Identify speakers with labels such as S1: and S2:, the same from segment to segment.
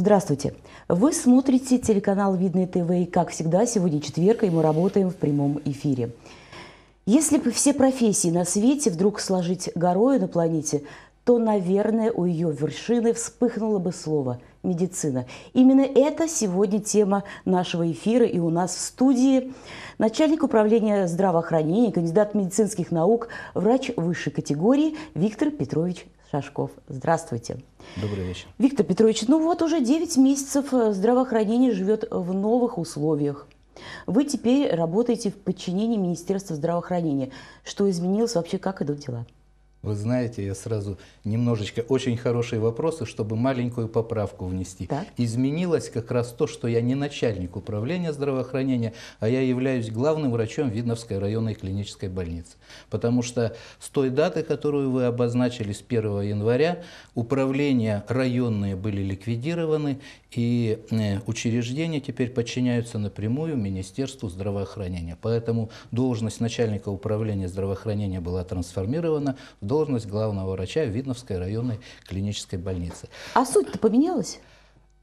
S1: Здравствуйте! Вы смотрите телеканал Видный ТВ» и, как всегда, сегодня четверг, и мы работаем в прямом эфире. Если бы все профессии на свете вдруг сложить горою на планете, то, наверное, у ее вершины вспыхнуло бы слово «медицина». Именно это сегодня тема нашего эфира, и у нас в студии начальник управления здравоохранения, кандидат медицинских наук, врач высшей категории Виктор Петрович Шашков. Здравствуйте. Добрый вечер. Виктор Петрович, ну вот уже 9 месяцев э, здравоохранение живет в новых условиях. Вы теперь работаете в подчинении Министерства здравоохранения. Что изменилось вообще, как идут
S2: дела? Вы знаете, я сразу немножечко... Очень хорошие вопросы, чтобы маленькую поправку внести. Так. Изменилось как раз то, что я не начальник управления здравоохранения, а я являюсь главным врачом Видновской районной клинической больницы. Потому что с той даты, которую вы обозначили, с 1 января, управления районные были ликвидированы, и э, учреждения теперь подчиняются напрямую Министерству здравоохранения. Поэтому должность начальника управления здравоохранения была трансформирована в должность главного врача Видновской районной клинической больницы. А суть-то поменялась?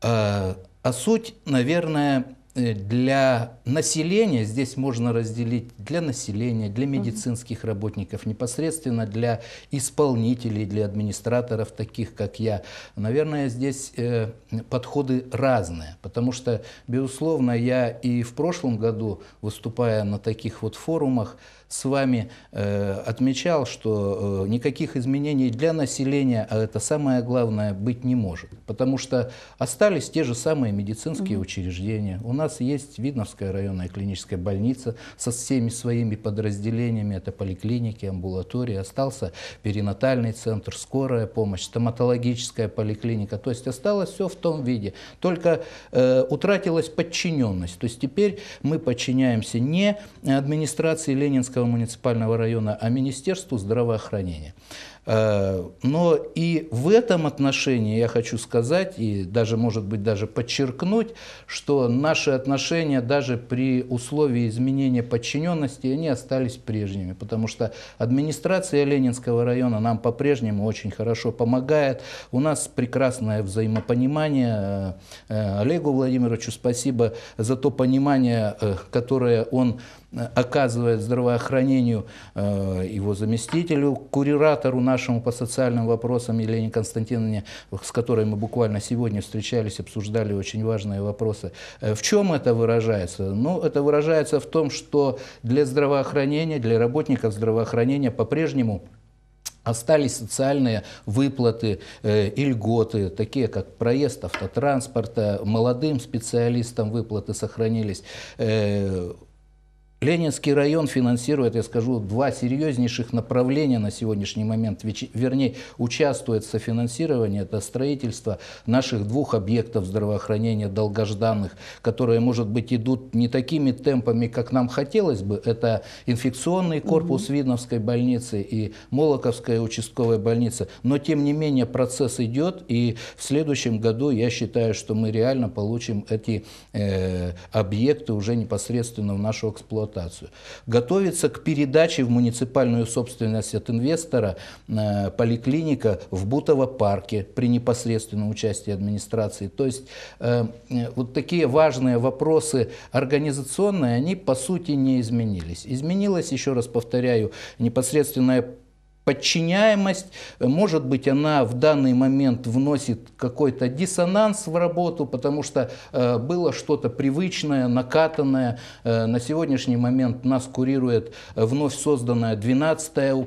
S2: А, а суть, наверное, э, для населения, здесь можно разделить для населения, для медицинских работников, непосредственно для исполнителей, для администраторов, таких как я, наверное, здесь э, подходы разные. Потому что, безусловно, я и в прошлом году, выступая на таких вот форумах, с вами э, отмечал, что э, никаких изменений для населения, а это самое главное, быть не может. Потому что остались те же самые медицинские учреждения. У нас есть Видновская районная клиническая больница со всеми своими подразделениями. Это поликлиники, амбулатории. Остался перинатальный центр, скорая помощь, стоматологическая поликлиника. То есть осталось все в том виде. Только э, утратилась подчиненность. То есть теперь мы подчиняемся не администрации Ленинского Ленинского муниципального района, а Министерству здравоохранения. Э, но и в этом отношении я хочу сказать, и даже, может быть, даже подчеркнуть, что наши отношения даже при условии изменения подчиненности, они остались прежними, потому что администрация Ленинского района нам по-прежнему очень хорошо помогает. У нас прекрасное взаимопонимание. Э, э, Олегу Владимировичу спасибо за то понимание, которое он оказывает здравоохранению, его заместителю, куратору нашего нашему по социальным вопросам Елене Константиновне, с которой мы буквально сегодня встречались, обсуждали очень важные вопросы. Э, в чем это выражается? Ну, это выражается в том, что для здравоохранения, для работников здравоохранения по-прежнему Остались социальные выплаты э, и льготы, такие как проезд автотранспорта, молодым специалистам выплаты сохранились. Э, Ленинский район финансирует, я скажу, два серьезнейших направления на сегодняшний момент. Вернее, участвует в софинансировании. Это строительство наших двух объектов здравоохранения долгожданных, которые, может быть, идут не такими темпами, как нам хотелось бы. Это инфекционный корпус угу. Видновской больницы и Молоковская участковая больница. Но, тем не менее, процесс идет. И в следующем году я считаю, что мы реально получим эти э, объекты уже непосредственно в нашу эксплуатацию эксплуатацию. Готовится к передаче в муниципальную собственность от инвестора э, поликлиника в Бутово парке при непосредственном участии администрации. То есть э, э вот такие важные вопросы организационные, они по сути не изменились. Изменилось еще раз повторяю, непосредственное подчиняемость, может быть, она в данный момент вносит какой-то диссонанс в работу, потому что э, было что-то привычное, накатанное. Э, на сегодняшний момент нас курирует э, вновь созданное 12-е,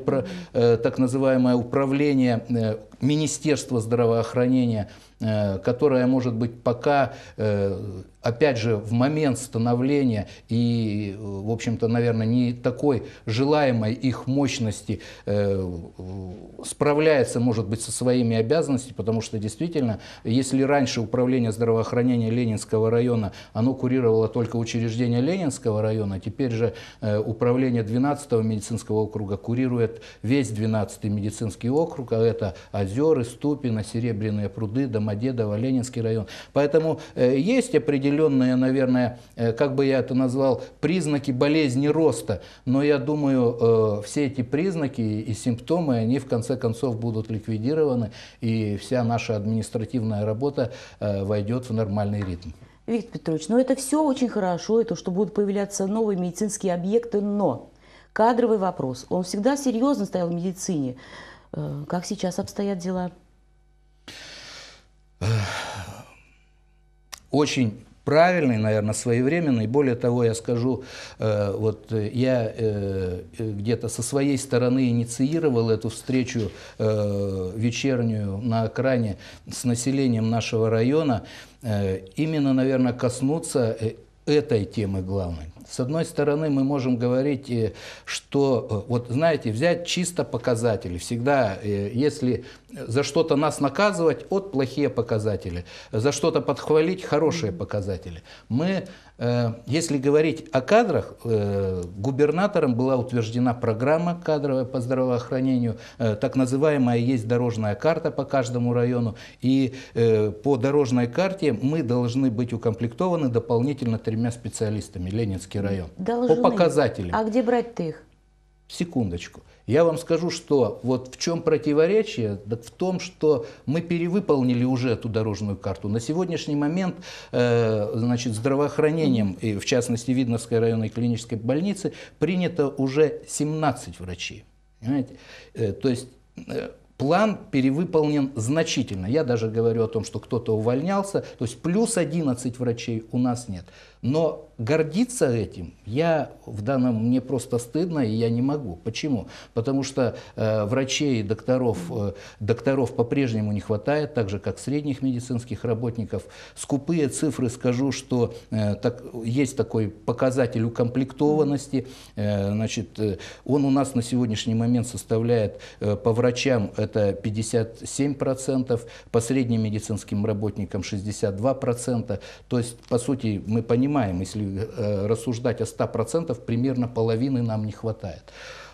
S2: так называемое управление Министерства здравоохранения, э, которое, может быть, пока, э, опять же, в момент становления и, в общем-то, наверное, не такой желаемой их мощности э, справляется, может быть, со своими обязанностями, потому что, действительно, если раньше управление здравоохранения Ленинского района, оно курировало только учреждения Ленинского района, теперь же управление 12-го медицинского округа курирует весь 12-й медицинский округ, а это Озеры, на Серебряные пруды, Домодедово, Ленинский район. Поэтому э, есть определенные, наверное, э, как бы я это назвал, признаки болезни роста. Но я думаю, э, все эти признаки и симптомы, они в конце концов будут ликвидированы, и вся наша административная работа войдет в нормальный ритм. Виктор Петрович, ну это все очень хорошо, это что будут
S1: появляться новые медицинские объекты, но кадровый вопрос, он всегда серьезно стоял в медицине. Э, как сейчас обстоят дела?
S2: Очень правильный, наверное, своевременный. Более того, я скажу, э, вот я э, где-то со своей стороны инициировал эту встречу вечернюю на окраине с населением нашего района, именно, наверное, коснуться этой темы главной. С одной стороны, мы можем говорить, э, что, э, вот знаете, взять чисто показатели. Всегда, э, если за что-то нас наказывать от плохие показатели, за что-то подхвалить хорошие показатели. Мы, э, если говорить о кадрах, э, губернатором была утверждена программа кадровая по здравоохранению, э, так называемая есть дорожная карта по каждому району, и по дорожной карте мы должны быть укомплектованы дополнительно тремя специалистами, Ленинский район, должны. по показателям. А
S1: где брать ты их?
S2: Секундочку. Я вам скажу, что вот в чем противоречие, так в том, что мы перевыполнили уже эту дорожную карту. На сегодняшний момент э, значит, здравоохранением, и в частности Видновской районной клинической больницы, принято уже 17 врачей. Понимаете? Э, то есть э, план перевыполнен значительно. Я даже говорю о том, что кто-то увольнялся, то есть плюс 11 врачей у нас нет. Но гордиться этим я в данном мне просто стыдно и я не могу. Почему? Потому что э, врачей и докторов, э, докторов по-прежнему не хватает, так же как средних медицинских работников. Скупые цифры скажу, что э, так, есть такой показатель укомплектованности. Э, значит, э, он у нас на сегодняшний момент составляет э, по врачам э, это 57%, по средним медицинским работникам 62%. То есть, по сути, мы понимаем, если э, рассуждать о 100%, примерно половины нам не хватает.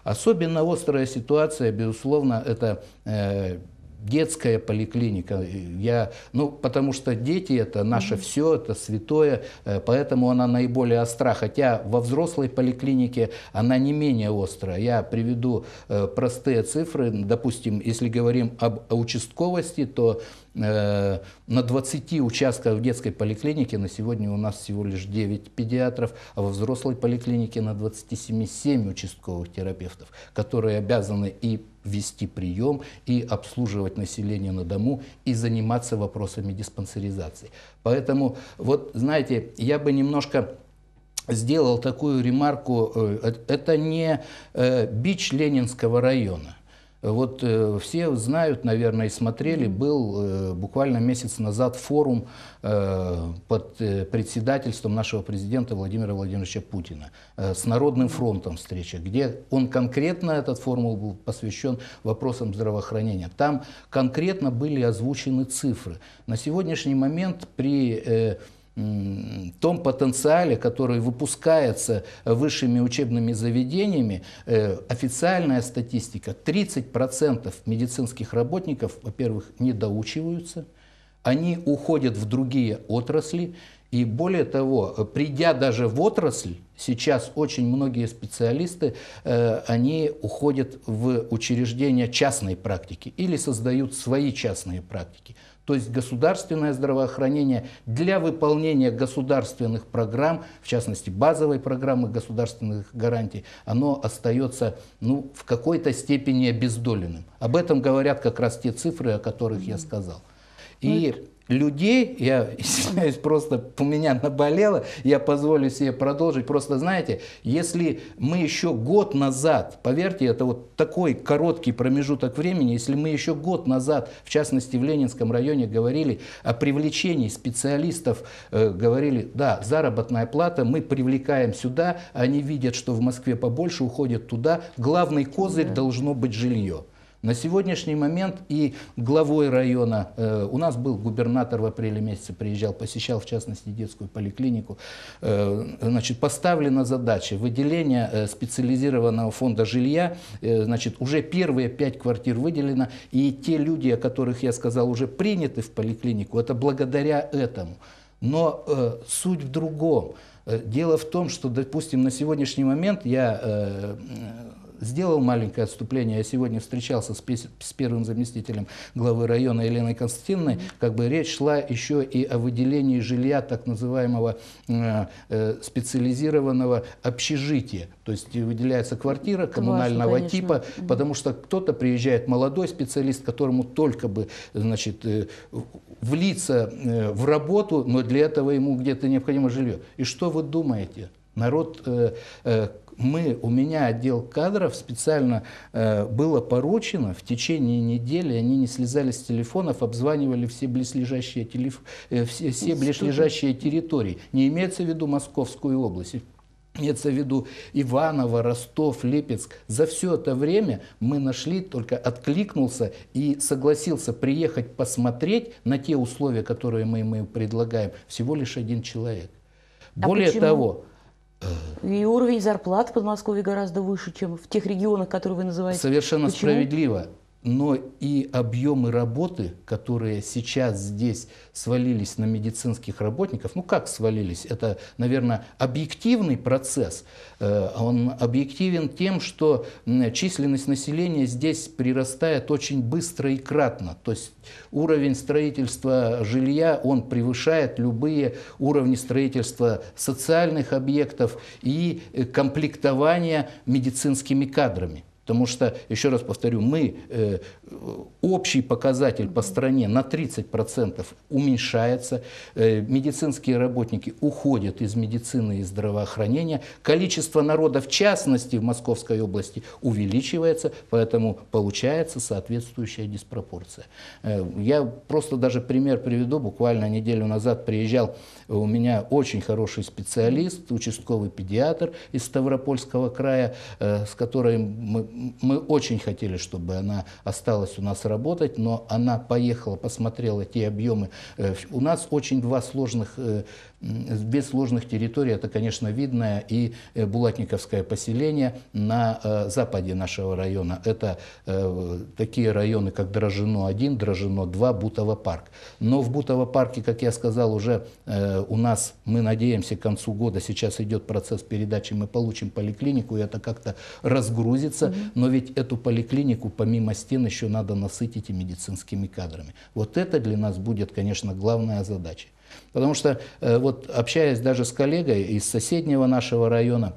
S2: Особенно острая ситуация, безусловно, это э, детская поликлиника. Я, ну, потому что дети – это наше mm-hmm. все, это святое, э, поэтому она наиболее остра. Хотя во взрослой поликлинике она не менее острая. Я приведу э, простые цифры. Допустим, если говорим об участковости, то э, на 20 участках в детской поликлинике на сегодня у нас всего лишь 9 педиатров, а во взрослой поликлинике на 27 7 участковых терапевтов, которые обязаны и вести прием и обслуживать население на дому и заниматься вопросами диспансеризации. Поэтому, вот знаете, я бы немножко сделал такую ремарку, э, э, это не э, бич Ленинского района – вот э, все знают, наверное, и смотрели, был э, буквально месяц назад форум э, под э, председательством нашего президента Владимира Владимировича Путина э, с Народным фронтом встреча, где он конкретно, этот форум был посвящен вопросам здравоохранения. Там конкретно были озвучены цифры. На сегодняшний момент при... Э, том потенциале, который выпускается высшими учебными заведениями, э, официальная статистика, 30% медицинских работников, во-первых, не доучиваются, они уходят в другие отрасли, и более того, придя даже в отрасль, сейчас очень многие специалисты, э, они уходят в учреждения частной практики или создают свои частные практики. То есть государственное здравоохранение для выполнения государственных программ, в частности базовой программы государственных гарантий, оно остается ну, в какой-то степени обездоленным. Об этом говорят как раз те цифры, о которых я сказал. И ну, людей, я извиняюсь, просто у меня наболело, я позволю себе продолжить, просто знаете, если мы еще год назад, поверьте, это вот такой короткий промежуток времени, если мы еще год назад, в частности в Ленинском районе, говорили о привлечении специалистов, э, говорили, да, заработная плата, мы привлекаем сюда, они видят, что в Москве побольше, уходят туда, главный козырь да. должно быть жилье. На сегодняшний момент и главой района, э, у нас был губернатор в апреле месяце приезжал, посещал в частности детскую поликлинику, э, значит, поставлена задача выделения э, специализированного фонда жилья, э, значит, уже первые пять квартир выделено, и те люди, о которых я сказал, уже приняты в поликлинику, это благодаря этому. Но э, суть в другом. Э, дело в том, что, допустим, на сегодняшний момент я э, сделал маленькое отступление. Я сегодня встречался с, с первым заместителем главы района Еленой Константиновной. Как бы речь шла еще и о выделении жилья так называемого э, э специализированного общежития. То есть выделяется квартира коммунального Важно, типа, потому что кто-то приезжает молодой специалист, которому только бы значит, э, влиться э, в работу, но для этого ему где-то необходимо жилье. И что вы думаете? Народ мы, у меня отдел кадров специально э, было поручено, в течение недели они не слезали с телефонов, обзванивали все близлежащие, телеф... э, все, все близлежащие территории. Не имеется в виду Московскую область. Имеется в виду Иваново, Ростов, Липецк. За все это время мы нашли, только откликнулся и согласился приехать посмотреть на те условия, которые мы ему предлагаем, всего лишь один человек. А Более почему? того,
S1: и уровень зарплат в Подмосковье гораздо выше, чем в тех регионах, которые вы называете. Совершенно Почему? справедливо
S2: но и объемы работы, которые сейчас здесь свалились на медицинских работников, ну как свалились, это, наверное, объективный процесс, э, он объективен тем, что численность населения здесь прирастает очень быстро и кратно, то есть уровень строительства жилья, он превышает любые уровни строительства социальных объектов и э, комплектования медицинскими кадрами. Потому что, еще раз повторю, мы, э, общий показатель по стране на 30% уменьшается, э, медицинские работники уходят из медицины и здравоохранения, количество народа, в частности, в Московской области увеличивается, поэтому получается соответствующая диспропорция. Э, я просто даже пример приведу, буквально неделю назад приезжал у меня очень хороший специалист, участковый педиатр из Ставропольского края, э, с которой мы, мы очень хотели, чтобы она осталась у нас работать, но она поехала, посмотрела те объемы. Э, у нас очень два сложных э, без сложных территорий это, конечно, видно и э, Булатниковское поселение на э, западе нашего района. Это э, такие районы, как Дрожжино-1, Дрожжино-2, Бутово-парк. Но в Бутово-парке, как я сказал, уже у нас, мы надеемся, к концу года сейчас идет процесс передачи, мы получим поликлинику, и это как-то разгрузится. Но ведь эту поликлинику, помимо стен, еще надо насытить и медицинскими кадрами. Вот это для нас будет, конечно, главная задача. Потому что э, вот общаясь даже с коллегой из соседнего нашего района,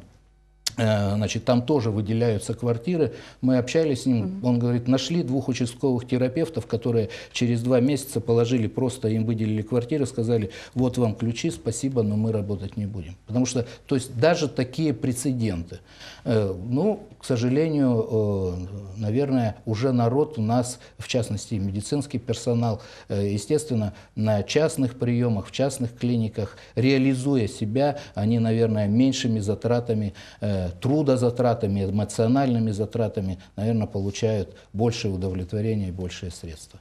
S2: э, значит, там тоже выделяются квартиры. Мы общались с ним, он говорит, нашли двух участковых терапевтов, которые через два месяца положили просто, им выделили квартиры, сказали, вот вам ключи, спасибо, но мы работать не будем. Потому что, то есть даже такие прецеденты. Э, ну, к сожалению, э, наверное, уже народ у нас, в частности, медицинский персонал, э, естественно, на частных приемах, в частных клиниках, реализуя себя, они, наверное, меньшими затратами, э, трудозатратами, эмоциональными затратами, наверное, получают большее удовлетворение и большие средства.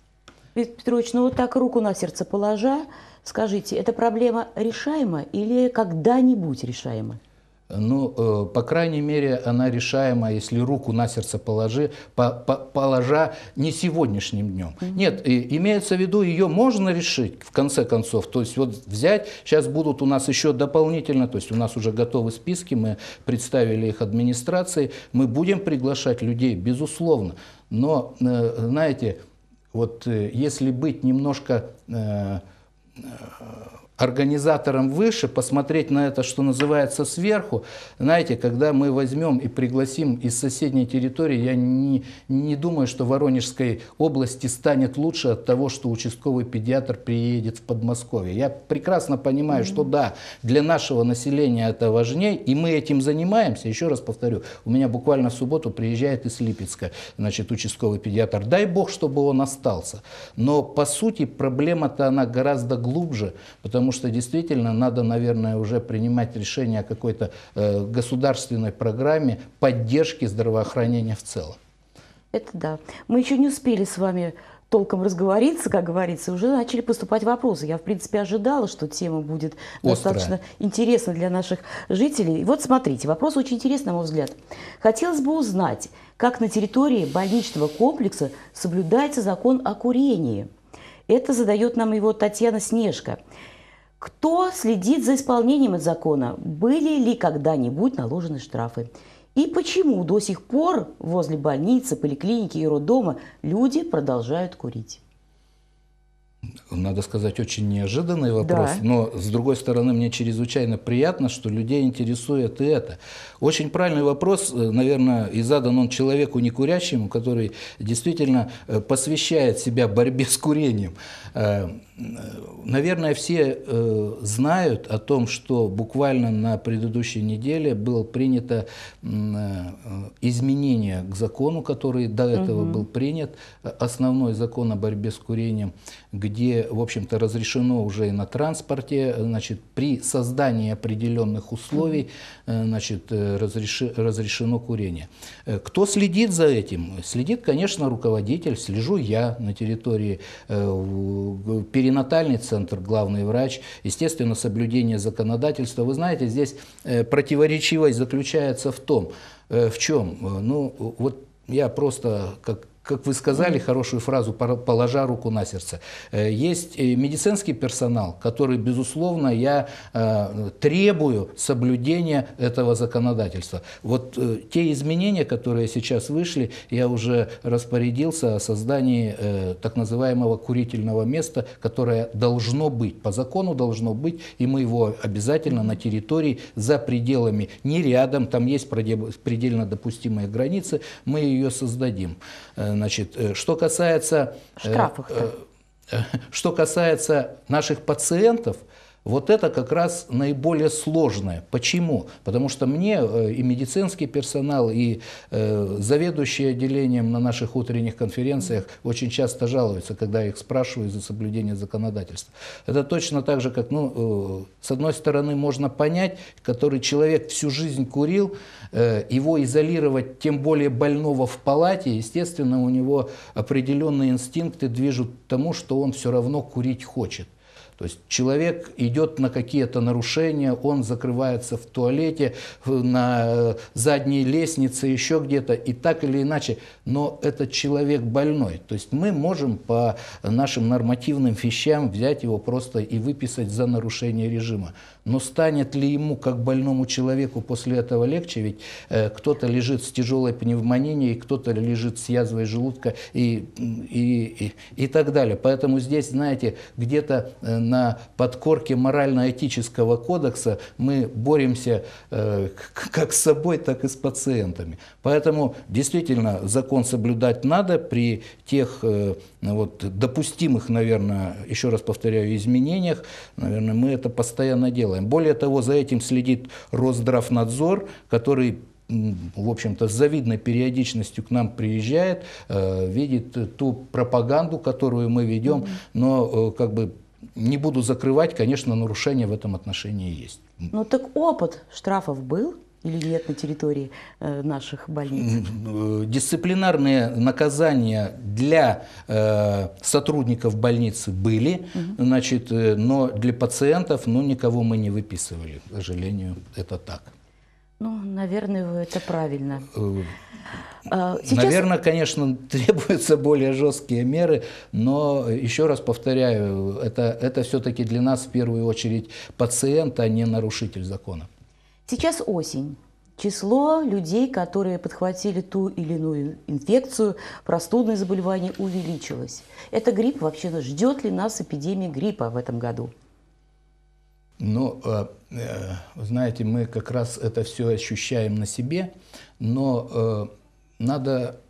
S1: Виктор Петрович, ну вот так руку на сердце положа, скажите, эта проблема решаема или когда-нибудь решаема?
S2: ну, э, по крайней мере, она решаема, если руку на сердце положи, по, по, положа не сегодняшним днем. Mm -hmm. Нет, и, имеется в виду, ее можно решить, в конце концов. То есть вот взять, сейчас будут у нас еще дополнительно, то есть у нас уже готовы списки, мы представили их администрации, мы будем приглашать людей, безусловно. Но, э, знаете, вот э, если быть немножко организаторам выше, посмотреть на это, что называется, сверху. Знаете, когда мы возьмем и пригласим из соседней территории, я не, не думаю, что Воронежской области станет лучше от того, что участковый педиатр приедет в Подмосковье. Я прекрасно понимаю, mm-hmm. что да, для нашего населения это важнее, и мы этим занимаемся. Еще раз повторю, у меня буквально в субботу приезжает из Липецка, значит, участковый педиатр. Дай бог, чтобы он остался. Но, по сути, проблема-то она гораздо глубже, потому потому что действительно надо, наверное, уже принимать решение о какой-то э, государственной программе поддержки здравоохранения в целом.
S1: Это да. Мы еще не успели с вами толком разговориться, как говорится, уже начали поступать вопросы. Я, в принципе, ожидала, что тема будет Острая. достаточно интересна для наших жителей. И вот смотрите, вопрос очень интересный, на мой взгляд. Хотелось бы узнать, как на территории больничного комплекса соблюдается закон о курении. Это задает нам его Татьяна Снежка. Кто следит за исполнением этого закона? Были ли когда-нибудь наложены штрафы? И почему до сих пор возле больницы, поликлиники и роддома люди продолжают курить?
S2: Надо сказать, очень неожиданный вопрос, да. но, с другой стороны, мне чрезвычайно приятно, что людей интересует и это. Очень правильный вопрос, э, наверное, и задан он человеку некурящему, который действительно э, посвящает себя борьбе с курением. Э, наверное, все знают о том, что буквально на предыдущей неделе было принято изменение к закону, который до этого угу. был принят, основной закон о борьбе с курением – где, в общем-то, разрешено уже и на транспорте, э, значит, при создании определенных условий, э, значит, э, разреши, разрешено курение. Кто следит за этим? Следит, конечно, руководитель, слежу я на территории, перинатальный центр, главный врач, естественно, соблюдение законодательства. Вы знаете, здесь противоречивость заключается в том, в чем, ну, вот я просто как как вы сказали, хорошую фразу, положа руку на сердце. Э, есть э, медицинский персонал, который, безусловно, я э, требую соблюдения этого законодательства. Вот те изменения, которые сейчас вышли, я уже распорядился о создании так называемого курительного места, которое должно быть, по закону должно быть, и мы его обязательно на территории за пределами, не рядом, там есть предельно допустимые границы, мы ее создадим. Значит, э, что касается... Э, Штрафов. -то. Э, что касается наших пациентов, вот это как раз наиболее сложное. Почему? Потому что мне э, и медицинский персонал, и э, заведующие отделением на наших утренних конференциях очень часто жалуются, когда я их спрашиваю за соблюдение законодательства. Это точно так же, как, ну, э, с одной стороны, можно понять, который человек всю жизнь курил, его изолировать, тем более больного в палате, естественно, у него определенные инстинкты движут тому, что он все равно курить хочет. То есть человек идет на какие-то нарушения, он закрывается в туалете, на э, задней лестнице, еще где-то, и так или иначе. Но этот человек больной. То есть мы можем по нашим нормативным вещам взять его просто и выписать за нарушение режима. Но станет ли ему, как больному человеку, после этого легче? Ведь э, кто-то лежит с тяжелой пневмонией, кто-то лежит с язвой желудка и, и, и, и так далее. Поэтому здесь, знаете, где-то э, на подкорке морально-этического кодекса мы боремся э, как с собой, так и с пациентами. Поэтому действительно закон соблюдать надо при тех э, вот, допустимых, наверное, еще раз повторяю, изменениях. Наверное, мы это постоянно делаем делаем. Более того, за этим следит Росздравнадзор, который в общем-то, с завидной периодичностью к нам приезжает, э, видит ту пропаганду, которую мы ведем, но э, как бы не буду закрывать, конечно, нарушения в этом отношении есть.
S1: Ну так опыт штрафов был? или нет на территории э, наших больниц?
S2: Э, дисциплинарные наказания для э, сотрудников больницы были, угу. значит, но для пациентов ну, никого мы не выписывали. К сожалению, это так.
S1: Ну, наверное, это правильно. А, сейчас... Наверное,
S2: конечно, требуются более жесткие меры, но еще раз повторяю, это, это все-таки для нас в первую очередь пациент, а не нарушитель закона.
S1: Сейчас осень. Число людей, которые подхватили ту или иную инфекцию, простудные заболевания увеличилось. Это грипп вообще ждет ли нас эпидемия гриппа в этом году?
S2: Ну, э, э, знаете, мы как раз это все ощущаем на себе, но э, надо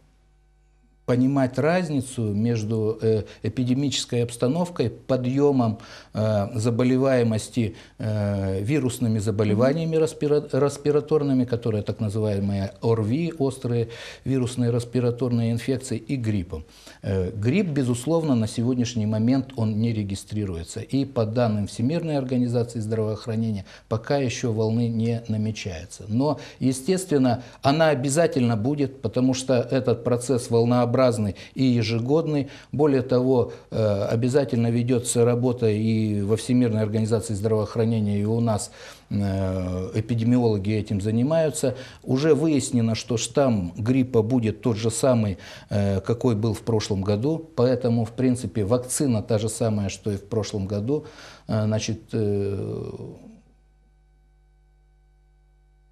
S2: понимать разницу между э, эпидемической обстановкой, подъемом э, заболеваемости э, вирусными заболеваниями респираторными, которые так называемые ОРВИ, острые вирусные респираторные инфекции, и гриппом. Грипп, безусловно, на сегодняшний момент он не регистрируется. И по данным Всемирной организации здравоохранения, пока еще волны не намечается. Но, естественно, она обязательно будет, потому что этот процесс волнообразия целесообразный и ежегодный. Более того, э, обязательно ведется работа и во Всемирной организации здравоохранения, и у нас э, эпидемиологи этим занимаются. Уже выяснено, что штамм гриппа будет тот же самый, э, какой был в прошлом году, поэтому, в принципе, вакцина та же самая, что и в прошлом году. Значит,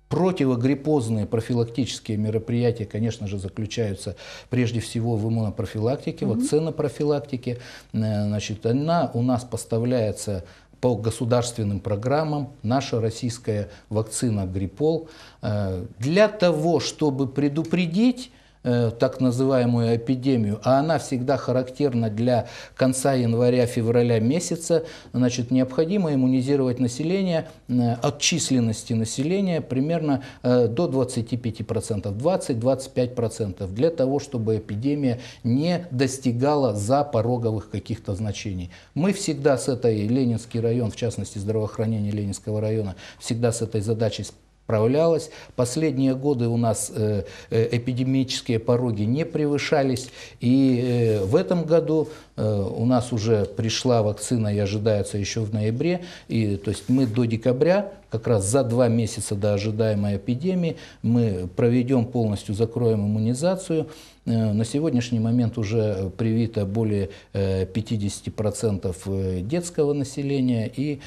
S2: Противогриппозные профилактические мероприятия, конечно же, заключаются прежде всего в иммунопрофилактике, mm вакцинопрофилактике. Э, значит, она у нас поставляется по государственным программам наша российская вакцина Гриппол э, для того, чтобы предупредить Э, так называемую эпидемию, а она всегда характерна для конца января-февраля месяца, значит, необходимо иммунизировать население э, от численности населения примерно э, до 25%, 20-25%, для того, чтобы эпидемия не достигала за пороговых каких-то значений. Мы всегда с этой Ленинский район, в частности здравоохранение Ленинского района, всегда с этой задачей справлялась. Последние годы у нас э, э, эпидемические пороги не превышались. И э, в этом году у нас уже пришла вакцина и ожидается еще в ноябре. И, то есть мы до декабря, как раз за два месяца до ожидаемой эпидемии, мы проведем полностью, закроем иммунизацию. На сегодняшний момент уже привито более 50% детского населения и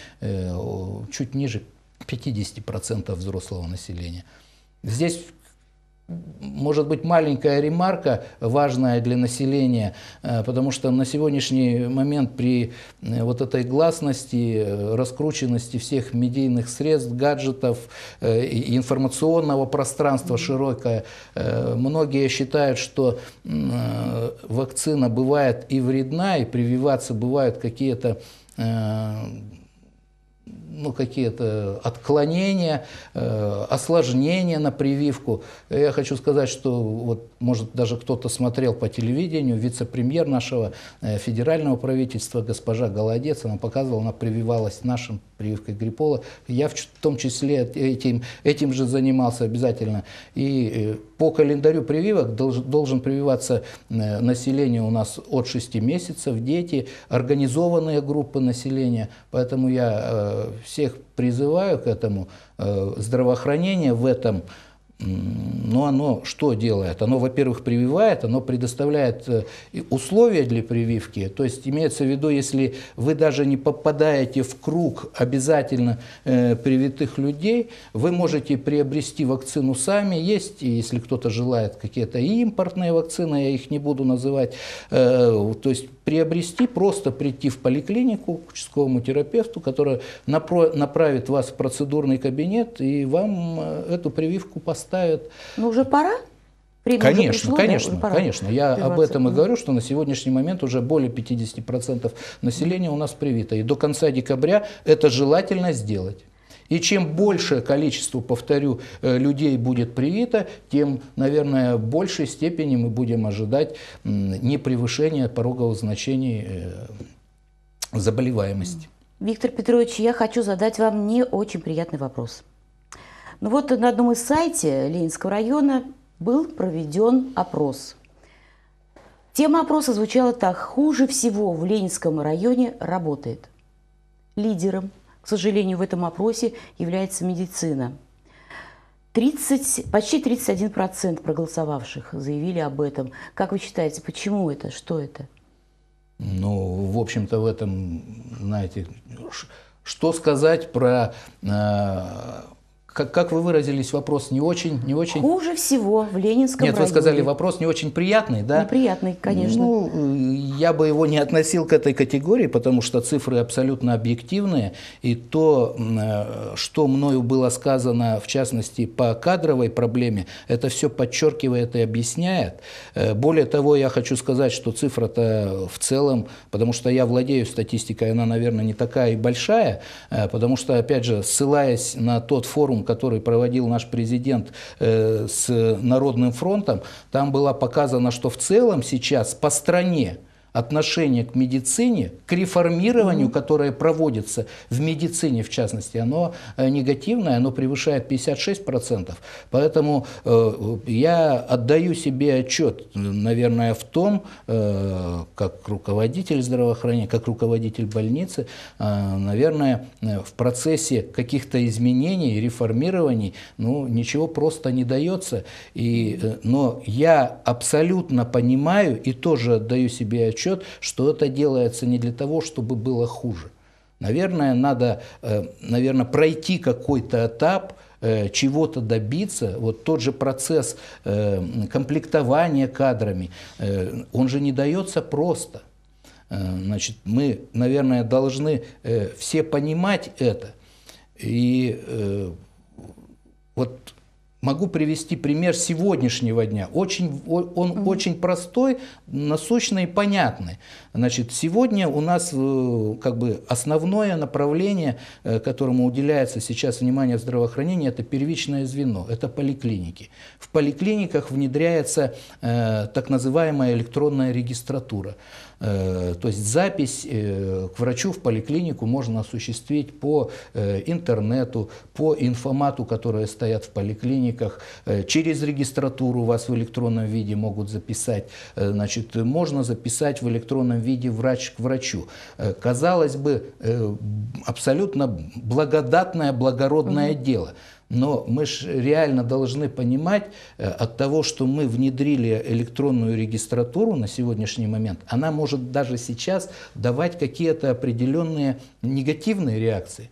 S2: чуть ниже 50% взрослого населения. Здесь может быть, маленькая ремарка, важная для населения, э, потому что на сегодняшний момент при э, вот этой гласности, э, раскрученности всех медийных средств, гаджетов, информационного пространства широкое, многие считают, что вакцина бывает и вредна, и прививаться бывают какие-то ну, какие-то отклонения, э, осложнения на прививку. Я хочу сказать, что, вот, может, даже кто-то смотрел по телевидению, вице-премьер нашего э, федерального правительства, госпожа Голодец, она показывала, она прививалась нашим прививкой гриппола. Я в том числе этим, этим же занимался обязательно. И э, по календарю прививок должен, должен прививаться население у нас от 6 месяцев, дети, организованные группы населения. Поэтому я всех призываю к этому. Э, здравоохранение в этом, но ну, оно что делает? Оно, во-первых, прививает, оно предоставляет э, условия для прививки. То есть имеется в виду, если вы даже не попадаете в круг обязательно э, привитых людей, вы можете приобрести вакцину сами. Есть, если кто-то желает, какие-то импортные вакцины, я их не буду называть. То есть приобрести, просто прийти в поликлинику к участковому терапевту, который направит вас в процедурный кабинет и вам э, эту прививку поставят.
S1: Ну уже пора? Время конечно, пришло, конечно, да? конечно.
S2: Я об этом и говорю, что на сегодняшний момент уже более 50% населения у нас привито. И до конца декабря это желательно сделать. И чем большее количество, повторю, э, людей будет привито, тем, наверное, в большей степени мы будем ожидать не превышения порогового значения э, заболеваемости.
S1: Виктор Петрович, я хочу задать вам не очень приятный вопрос. Ну вот на одном из сайтов Ленинского района был проведен опрос. Тема опроса звучала так. Хуже всего в Ленинском районе работает. Лидером к сожалению, в этом опросе является медицина. 30, почти 31% проголосовавших заявили об этом. Как вы считаете, почему это,
S2: что это? Ну, в общем-то, в этом, знаете, что сказать про э, как, как вы выразились, вопрос не очень, не очень...
S1: Хуже всего в Ленинском Нет, районе. вы сказали,
S2: вопрос не очень приятный, да?
S1: Неприятный, конечно.
S2: Ну, э, я бы его не относил к этой категории, потому что цифры абсолютно объективные. И то, э, что мною было сказано, в частности, по кадровой проблеме, это все подчеркивает и объясняет. Э, более того, я хочу сказать, что цифра-то в целом, потому что я владею статистикой, она, наверное, не такая и большая, потому что, опять же, ссылаясь на тот форум, форум, который проводил наш президент э, с Народным фронтом, там было показано, что в целом сейчас по стране отношение к медицине, к реформированию, mm-hmm. которое проводится в медицине, в частности, оно э, негативное, оно превышает 56%. Поэтому э, я отдаю себе отчет, наверное, в том, э, как руководитель здравоохранения, как руководитель больницы, э, наверное, э, в процессе каких-то изменений, реформирований, ну, ничего просто не дается. И, э, но я абсолютно понимаю и тоже отдаю себе отчет, отчет, что это делается не для того, чтобы было хуже. Наверное, надо, э, наверное, пройти какой-то этап, э, чего-то добиться, вот тот же процесс э, комплектования кадрами, он же не дается просто. Значит, мы, наверное, должны все понимать это. И вот Могу привести пример сегодняшнего дня. Очень, он mm-hmm. очень простой, насущный и понятный. Значит, сегодня у нас э, как бы основное направление, э, которому уделяется сейчас внимание в здравоохранении, это первичное звено, это поликлиники. В поликлиниках внедряется э, так называемая электронная регистратура. Э, то есть запись э, к врачу в поликлинику можно осуществить по э, интернету, по информату, которые стоят в поликлиниках, через регистратуру вас в электронном виде могут записать. Значит, можно записать в электронном виде врач к врачу. Казалось бы, абсолютно благодатное, благородное угу. дело – но мы же реально должны понимать, э, от того, что мы внедрили электронную регистратуру на сегодняшний момент, она может даже сейчас давать какие-то определенные негативные реакции.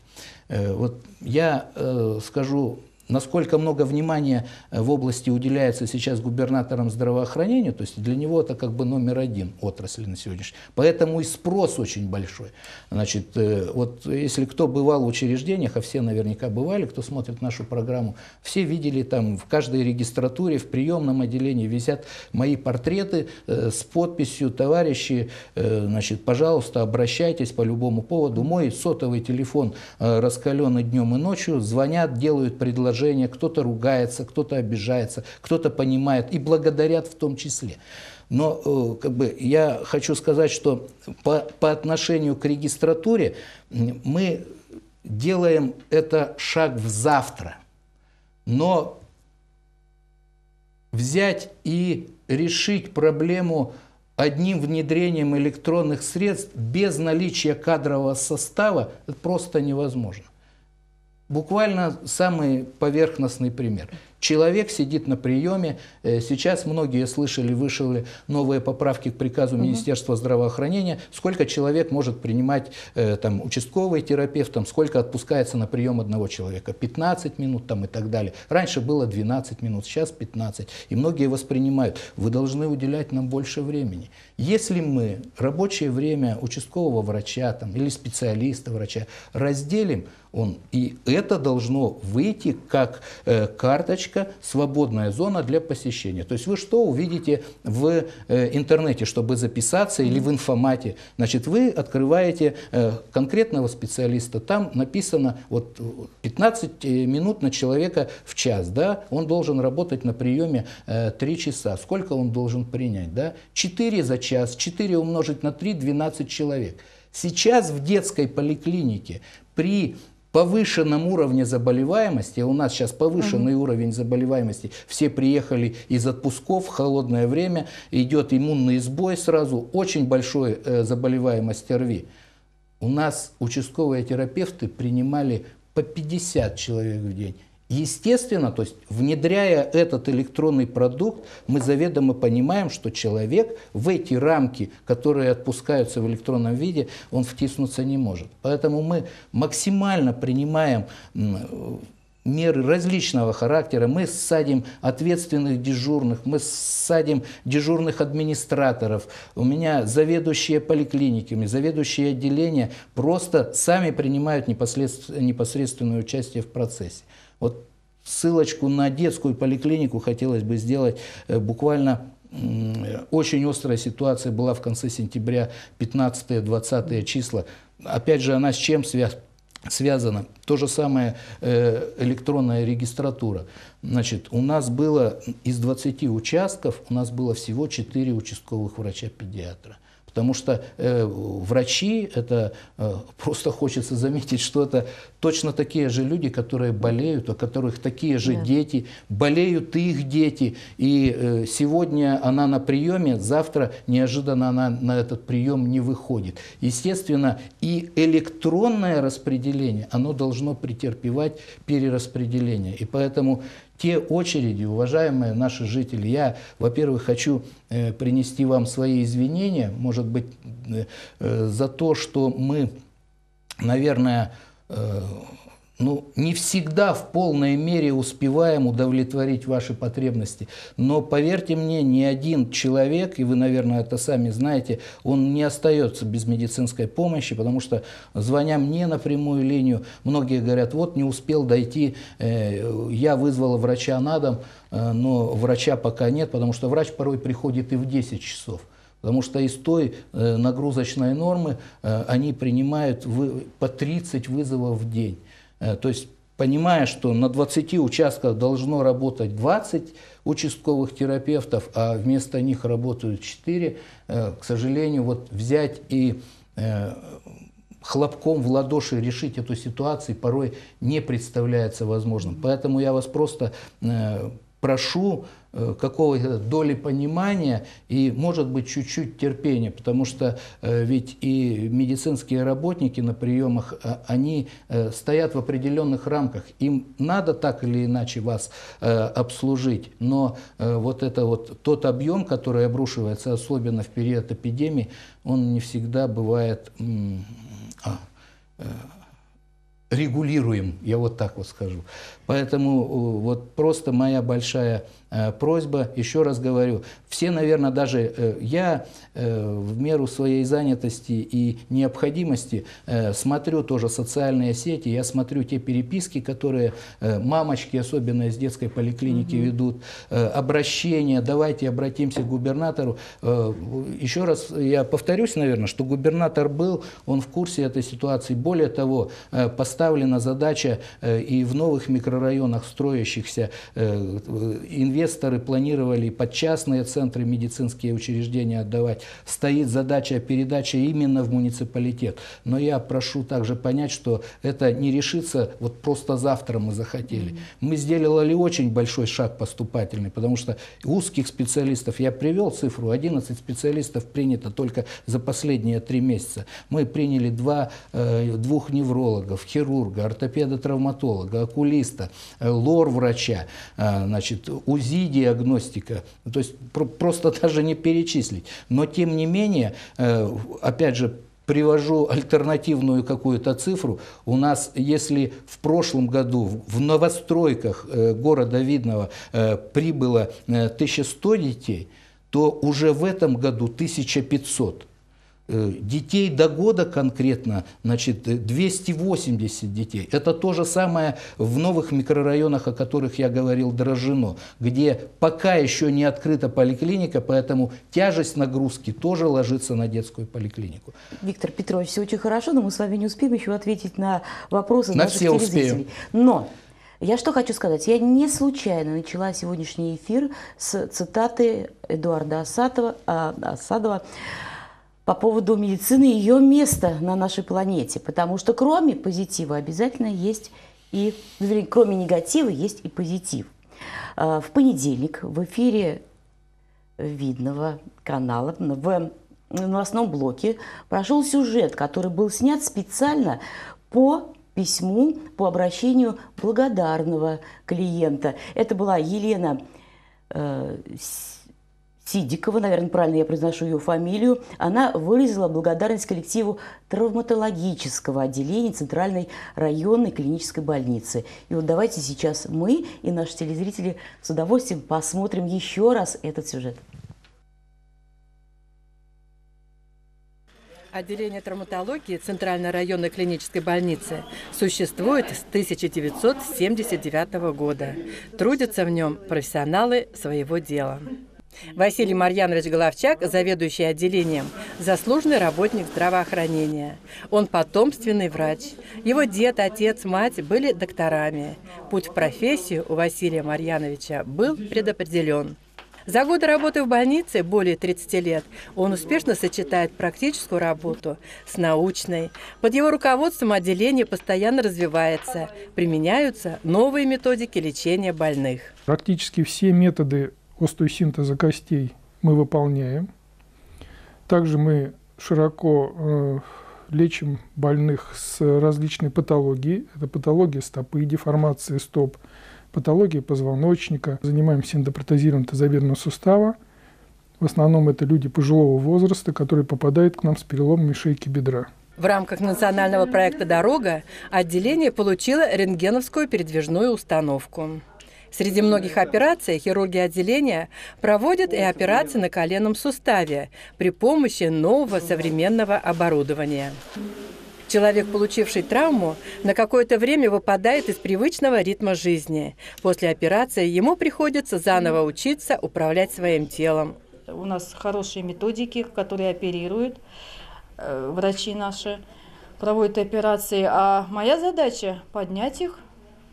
S2: Э, вот я э, скажу насколько много внимания э, в области уделяется сейчас губернаторам здравоохранения, то есть для него это как бы номер один отрасли на сегодняшний день. Поэтому и спрос очень большой. Значит, э, вот если кто бывал в учреждениях, а все наверняка бывали, кто смотрит нашу программу, все видели там в каждой регистратуре, в приемном отделении висят мои портреты э, с подписью «Товарищи, значит, пожалуйста, обращайтесь по любому поводу». Мой сотовый телефон раскаленный днем и ночью, звонят, делают предложения предложения, кто-то ругается, кто-то обижается, кто-то понимает и благодарят в том числе. Но э, как бы, я хочу сказать, что по, по отношению к регистратуре мы делаем это шаг в завтра. Но взять и решить проблему одним внедрением электронных средств без наличия кадрового состава это просто невозможно. Буквально самый поверхностный пример. Человек сидит на приеме. Э, сейчас многие слышали, вышли новые поправки к приказу Министерства здравоохранения. Сколько человек может принимать э, там, участковый терапевт, там, сколько отпускается на прием одного человека. 15 минут там, и так далее. Раньше было 12 минут, сейчас 15. И многие воспринимают, вы должны уделять нам больше времени. Если мы рабочее время участкового врача там, или специалиста врача разделим, он, и это должно выйти как э, карточка, свободная зона для посещения. То есть вы что увидите в э, интернете, чтобы записаться или в информате? Значит, вы открываете э, конкретного специалиста, там написано вот 15 э, минут на человека в час, да, он должен работать на приеме э, 3 часа. Сколько он должен принять, да? 4 за час, 4 умножить на 3, 12 человек. Сейчас в детской поликлинике при повышенном уровне заболеваемости, у нас сейчас повышенный угу. уровень заболеваемости, все приехали из отпусков, холодное время, идет иммунный сбой сразу, очень большой э, заболеваемость РВИ. У нас участковые терапевты принимали по 50 человек в день. Естественно, то есть внедряя этот электронный продукт, мы заведомо понимаем, что человек в эти рамки, которые отпускаются в электронном виде, он втиснуться не может. Поэтому мы максимально принимаем меры различного характера. Мы садим ответственных дежурных, мы садим дежурных администраторов. У меня заведующие поликлиниками, заведующие отделения просто сами принимают непосредственное участие в процессе. Вот ссылочку на детскую поликлинику хотелось бы сделать э, буквально очень острая ситуация была в конце сентября, 15-20 числа. Опять же, она с чем связана? То же самое э, электронная регистратура. Значит, у нас было из 20 участков, у нас было всего 4 участковых врача-педиатра. Потому что э, врачи, это э, просто хочется заметить, что это точно такие же люди, которые болеют, у которых такие же да. дети, болеют их дети. И э, сегодня она на приеме, завтра неожиданно она на этот прием не выходит. Естественно, и электронное распределение, оно должно претерпевать перераспределение. И поэтому те очереди, уважаемые наши жители, я, во-первых, хочу э, принести вам свои извинения, может быть, э, э, за то, что мы, наверное, ну, не всегда в полной мере успеваем удовлетворить ваши потребности. Но поверьте мне, ни один человек, и вы, наверное, это сами знаете, он не остается без медицинской помощи, потому что, звоня мне на прямую линию, многие говорят, вот не успел дойти, э, я вызвала врача на дом, э, но врача пока нет, потому что врач порой приходит и в 10 часов. Потому что из той э, нагрузочной нормы они принимают по 30 вызовов в день. Э, то есть понимая, что на 20 участках должно работать 20 участковых терапевтов, а вместо них работают 4, э, к сожалению, вот взять и э, хлопком в ладоши решить эту ситуацию порой не представляется возможным. Поэтому я вас просто прошу э, какого-то доли понимания и, может быть, чуть-чуть терпения, потому что э, ведь и медицинские работники на приемах, э, они стоят в определенных рамках. Им надо так или иначе вас обслужить, но вот это вот тот объем, который обрушивается, особенно в период эпидемии, он не всегда бывает а, регулируем, я вот так вот скажу. Поэтому э, вот просто моя большая Э, просьба, еще раз говорю, все, наверное, даже э, я э, в меру своей занятости и необходимости смотрю тоже социальные сети, я смотрю те переписки, которые мамочки, особенно из детской поликлиники, угу. ведут, обращения, давайте обратимся к губернатору. Еще раз я повторюсь, наверное, что губернатор был, он в курсе этой ситуации. Более того, поставлена задача и в новых микрорайонах строящихся инвестиций, инвесторы планировали под частные центры медицинские учреждения отдавать. Стоит задача передачи именно в муниципалитет. Но я прошу также понять, что это не решится вот просто завтра мы захотели. Mm-hmm. Мы сделали очень большой шаг поступательный, потому что узких специалистов, я привел цифру, 11 специалистов принято только за последние три месяца. Мы приняли два, э, двух неврологов, хирурга, ортопеда-травматолога, окулиста, э, лор-врача, э, значит, УЗИ религиозидия, агностика. Ну, то есть просто даже не перечислить. Но тем не менее, э, опять же, привожу альтернативную какую-то цифру. У нас, если в прошлом году в новостройках э, города Видного э, прибыло 1100 детей, то уже в этом году 1500. Э, детей до года конкретно, значит, 280 э, детей. Это то же самое в новых микрорайонах, о которых я говорил, Дрожжино, где пока еще не открыта поликлиника, поэтому тяжесть нагрузки тоже ложится на детскую поликлинику.
S1: Виктор Петрович, все очень хорошо, но мы с вами не успеем еще ответить на вопросы на наших все телезрителей. Успеем. Но я что хочу сказать? Я не случайно начала сегодняшний эфир с цитаты Эдуарда Асатова, а, Асадова по поводу медицины ее место на нашей планете, потому что кроме позитива обязательно есть и, ну, вернее, кроме негатива есть и позитив. А, в понедельник в эфире видного канала в новостном блоке прошел сюжет, который был снят специально по письму, по обращению благодарного клиента. Это была Елена э, Сидикова, наверное, правильно я произношу ее фамилию, она выразила благодарность коллективу травматологического отделения Центральной районной клинической больницы. И вот давайте сейчас мы и наши телезрители с удовольствием посмотрим еще раз этот сюжет.
S3: Отделение травматологии Центральной районной клинической больницы существует с 1979 года. Трудятся в нем профессионалы своего дела. Василий Марьянович Головчак, заведующий отделением, заслуженный работник здравоохранения. Он потомственный врач. Его дед, отец, мать были докторами. Путь в профессию у Василия Марьяновича был предопределен. За годы работы в больнице, более 30 лет, он успешно сочетает практическую работу с научной. Под его руководством отделение постоянно развивается. Применяются новые методики лечения больных. Практически
S2: все методы остеосинтеза костей мы выполняем. Также мы широко э, лечим больных с различной патологией. Это патология стопы, деформации стоп, патология позвоночника. Занимаемся эндопротезированием тазобедренного сустава. В основном это люди пожилого возраста, которые попадают к нам с переломами шейки бедра.
S3: В рамках национального проекта «Дорога» отделение получило рентгеновскую передвижную установку. Среди многих операций хирурги отделения проводят и операции на коленном суставе при помощи нового современного оборудования. Человек, получивший травму, на какое-то время выпадает из привычного ритма жизни. После операции ему приходится заново учиться управлять своим телом. У нас хорошие методики, которые оперируют э, врачи наши, проводят операции. А моя задача – поднять их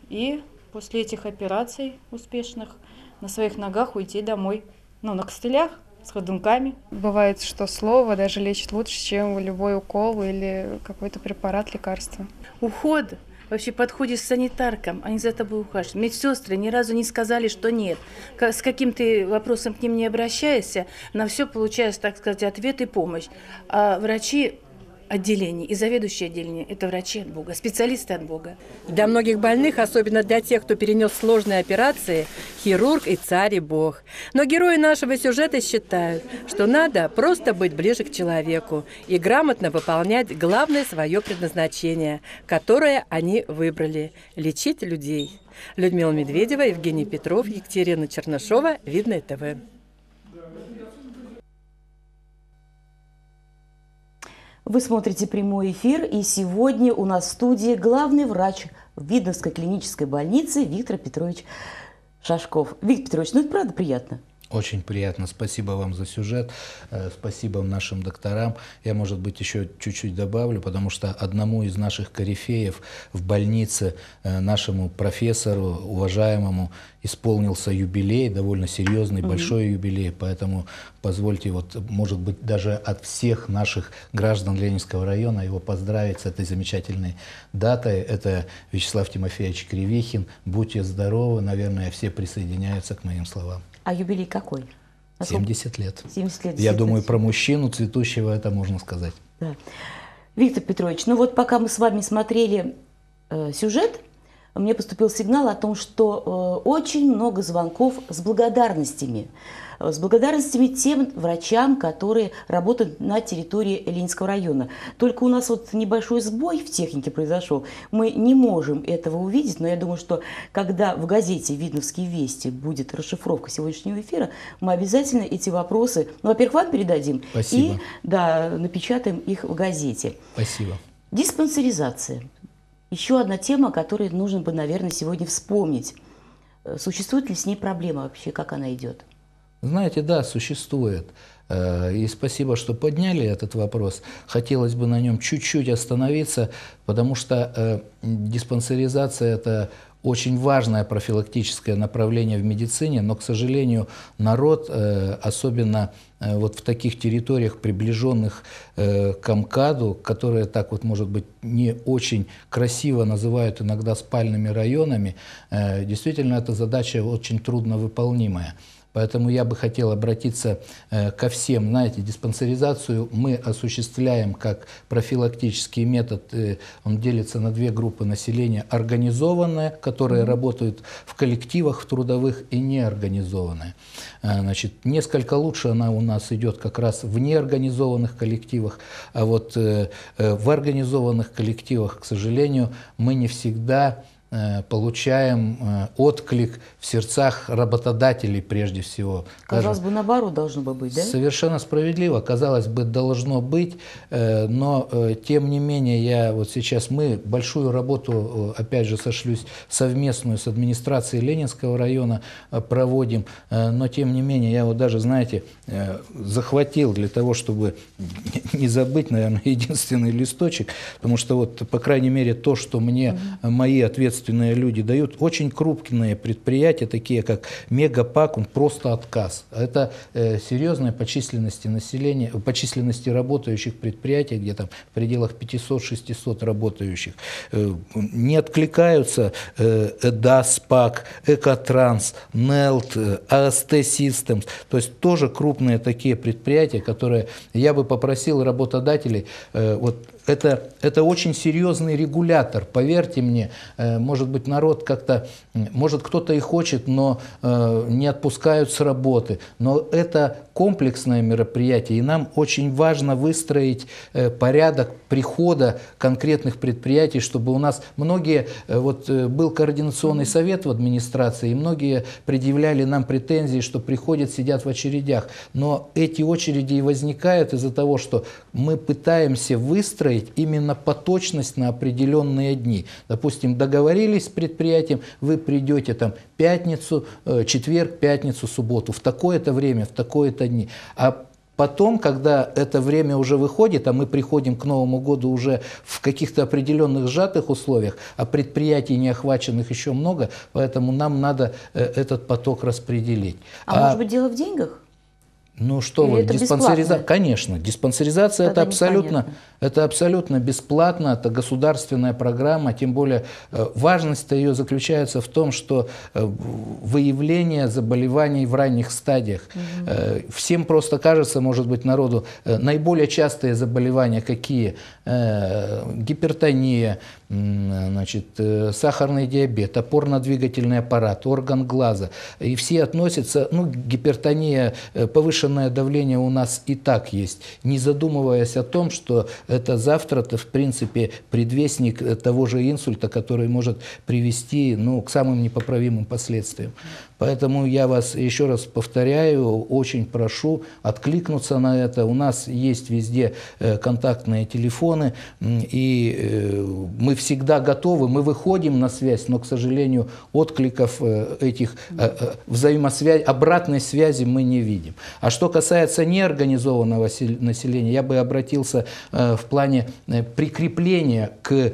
S3: и после этих операций успешных на своих ногах уйти домой. Ну, на костылях, с ходунками. Бывает, что слово даже лечит лучше, чем любой укол или какой-то препарат, лекарство. Уход вообще подходит с санитаркам, они за тобой ухаживают. Медсестры ни разу не сказали, что нет. С каким ты вопросом к ним не обращаешься, на все получаешь, так сказать, ответ и помощь. А врачи отделений, и заведующие отделения – это врачи от Бога, специалисты от Бога. Для многих больных, особенно для тех, кто перенес сложные операции, хирург и царь и Бог. Но герои нашего сюжета считают, что надо просто быть ближе к человеку и грамотно выполнять главное свое предназначение, которое они выбрали – лечить людей. Людмила Медведева, Евгений Петров, Екатерина Чернышова, Видное ТВ.
S1: Вы смотрите прямой эфир, и сегодня у нас в студии главный врач Видновской клинической больницы Виктор Петрович Шашков. Виктор
S2: Петрович, ну это правда приятно? Очень приятно. Спасибо вам за сюжет. Э, спасибо нашим докторам. Я, может быть, еще чуть-чуть добавлю, потому что одному из наших корифеев в больнице, э, нашему профессору, уважаемому, исполнился юбилей, довольно серьезный, угу. большой юбилей. Поэтому позвольте, вот, может быть, даже от всех наших граждан Ленинского района его поздравить с этой замечательной датой. Это Вячеслав Тимофеевич Кривихин. Будьте здоровы. Наверное, все присоединяются к моим словам.
S1: А юбилей какой? 70 лет. 70 лет. Я думаю,
S2: про мужчину цветущего это можно сказать.
S1: Да. Виктор Петрович, ну вот пока мы с вами смотрели э, сюжет, мне поступил сигнал о том, что э, очень много звонков с благодарностями. Э, с благодарностями тем врачам, которые работают на территории Ленинского района. Только у нас вот небольшой сбой в технике произошел. Мы не можем этого увидеть, но я думаю, что когда в газете «Видновские вести» будет расшифровка сегодняшнего эфира, мы обязательно эти вопросы, ну, во-первых, вам передадим. Спасибо. И, да, напечатаем их в газете. Спасибо. Диспансеризация. Еще одна тема, которую нужно бы, наверное, сегодня вспомнить. Э, существует ли с ней проблема вообще, как она идет?
S2: Знаете, да, существует. Э, и спасибо, что подняли этот вопрос. Хотелось бы на нем чуть-чуть остановиться, потому что э, диспансеризация – это очень важное профилактическое направление в медицине, но, к сожалению, народ, э, особенно вот в таких территориях, приближенных к МКАДу, которые так вот, может быть, не очень красиво называют иногда спальными районами, действительно, эта задача очень трудновыполнимая. выполнимая. Поэтому я бы хотел обратиться э, ко всем. Знаете, диспансеризацию мы осуществляем как профилактический метод. Э, он делится на две группы населения. Организованные, которые работают в коллективах в трудовых, и неорганизованные. Э, значит, несколько лучше она у нас идет как раз в неорганизованных коллективах. А вот в организованных коллективах, к сожалению, мы не всегда Э, получаем э, отклик в сердцах работодателей прежде всего. Казалось
S1: Даже бы, наоборот должно бы быть, да?
S2: Совершенно справедливо, казалось бы, должно быть, э, но тем не менее я вот сейчас мы большую работу, опять же сошлюсь, совместную с администрацией Ленинского района проводим, но тем не менее я вот даже, знаете, захватил для того, чтобы не забыть, наверное, единственный листочек, потому что вот, по крайней мере, то, что мне мои ответственные дружественные люди дают. Очень крупные предприятия, такие как Мегапак он просто отказ. Это э, серьезное по численности населения, по численности работающих предприятий, где там в пределах 500-600 работающих. Э, не откликаются э, ЭДАС, Экотранс, НЕЛТ, э, АСТ Systems. То есть тоже крупные такие предприятия, которые я бы попросил работодателей э, вот это, это очень серьезный регулятор, поверьте мне. Э, может быть, народ как-то, может, кто-то и хочет, но э, не отпускают с работы. Но это комплексное мероприятие, и нам очень важно выстроить э, порядок прихода конкретных предприятий, чтобы у нас многие, э, вот э, был координационный совет в администрации, и многие предъявляли нам претензии, что приходят, сидят в очередях, но эти очереди и возникают из-за того, что мы пытаемся выстроить именно поточность на определенные дни. Допустим, договорились с предприятием, вы придете там пятницу, э, четверг, пятницу, субботу, в такое-то время, в такое-то дни. А Потом, когда это время уже выходит, а мы приходим к Новому году уже в каких-то определенных сжатых условиях, а предприятий не охваченных еще много, поэтому нам надо э, этот поток распределить. А, а может быть
S1: дело в деньгах?
S2: Ну что Или вы, это диспансеризация, конечно, диспансеризация это, абсолютно, это абсолютно бесплатно, это государственная программа, тем более э, важность-то ее заключается в том, что э, выявление заболеваний в ранних стадиях. Угу. Всем просто кажется, может быть, народу, наиболее частые заболевания какие? Гипертония, значит, сахарный диабет, опорно-двигательный аппарат, орган глаза. И все относятся, ну, гипертония повышенная повышенное давление у нас и так есть, не задумываясь о том, что это завтра-то, в принципе, предвестник э, того же инсульта, который может привести ну, к самым непоправимым последствиям. Поэтому я вас еще раз повторяю, очень прошу откликнуться на это. У нас есть везде э, контактные телефоны, и э, мы всегда готовы, мы выходим на связь, но, к сожалению, откликов э, этих взаимосвязи, обратной связи мы не видим. А что касается неорганизованного населения, я бы обратился в плане прикрепления к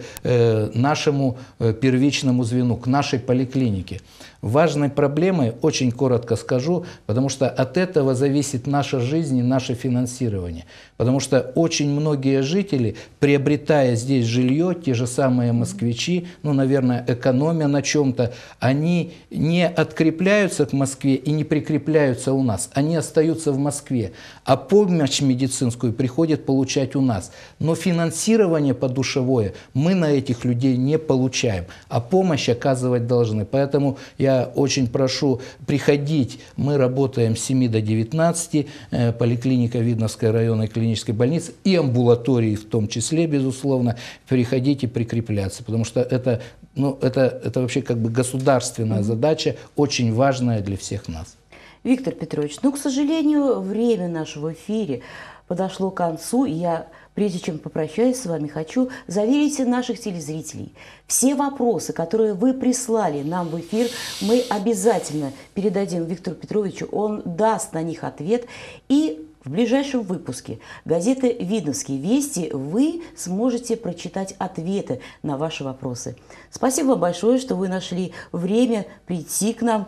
S2: нашему первичному звену, к нашей поликлинике важной проблемой, очень коротко скажу, потому что от этого зависит наша жизнь и наше финансирование. Потому что очень многие жители, приобретая здесь жилье, те же самые москвичи, ну, наверное, экономя на чем-то, они не открепляются к Москве и не прикрепляются у нас. Они остаются в Москве. А помощь медицинскую приходит получать у нас. Но финансирование подушевое мы на этих людей не получаем. А помощь оказывать должны. Поэтому я я очень прошу приходить. Мы работаем с 7 до 19, э, поликлиника Видновской районной клинической больницы и амбулатории в том числе, безусловно. Приходите прикрепляться, потому что это, ну, это, это вообще как бы государственная задача, очень важная для всех нас. Виктор Петрович, ну, к сожалению, время нашего эфира подошло к концу,
S1: и я Прежде чем попрощаюсь с вами, хочу заверить наших телезрителей. Все вопросы, которые вы прислали нам в эфир, мы обязательно передадим Виктору Петровичу. Он даст на них ответ. И в ближайшем выпуске газеты «Видновские вести» вы сможете прочитать ответы на ваши вопросы. Спасибо большое, что вы нашли время прийти к нам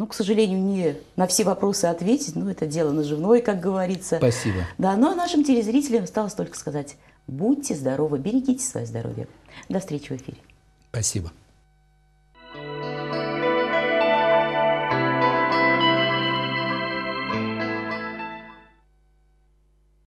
S1: ну, к сожалению, не на все вопросы ответить, ну, это дело наживное, как говорится. Спасибо. Да, но ну, а нашим телезрителям осталось только сказать, будьте здоровы, берегите свое здоровье. До встречи в эфире.
S2: Спасибо.